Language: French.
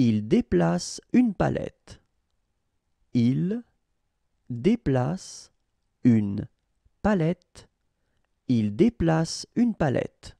Il déplace une palette. Il déplace une palette. Il déplace une palette.